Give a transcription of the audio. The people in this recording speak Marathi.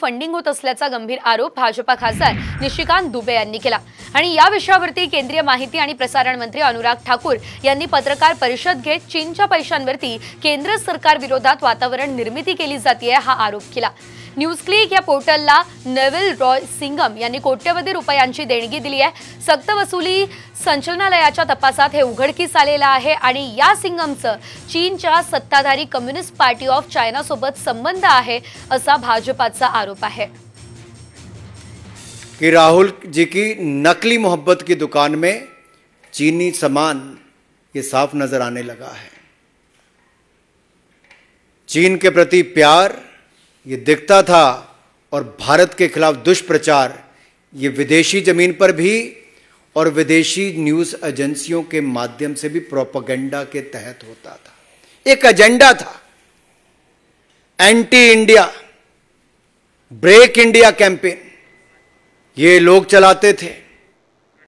फंडिंग होत असल्याचा गंभीर आरोप भाजपा खासदार निशिकांत दुबे यांनी केला आणि या विषयावरती केंद्रीय माहिती आणि प्रसारण मंत्री अनुराग ठाकूर यांनी पत्रकार परिषद घेत चीनच्या पैशांवरती केंद्र सरकार विरोधात वातावरण निर्मिती केली जाते हा आरोप केला न्यूज क्लिक या पोर्टलला नेव्हिल रॉय सिंगम यांनी कोट्यवधी रुपयांची देणगी दिली आहे सक्तवसुली संचलनालयाच्या तपासात हे उघडकीस आलेलं आहे आणि या सिंगमचं चीनच्या सत्ताधारी कम्युनिस्ट पार्टी ऑफ चायनासोबत संबंध आहे असा भाजपाचा आरोप आहे कि राहुल जी की नकली मोहब्बत की दुकान में चीनी सामान ये साफ नज़र आने लगा है चीन के प्रति प्यार ये दिखता था और भारत के खिलाफ दुष्प्रचार ये विदेशी ज़मीन पर भी और विदेशी न्यूज़ एजेंसियों के माध्यम से भी प्रोपगेंडा के तहत होता था एक एजेंडा था anti India break India campaign ये लोग चलाते थे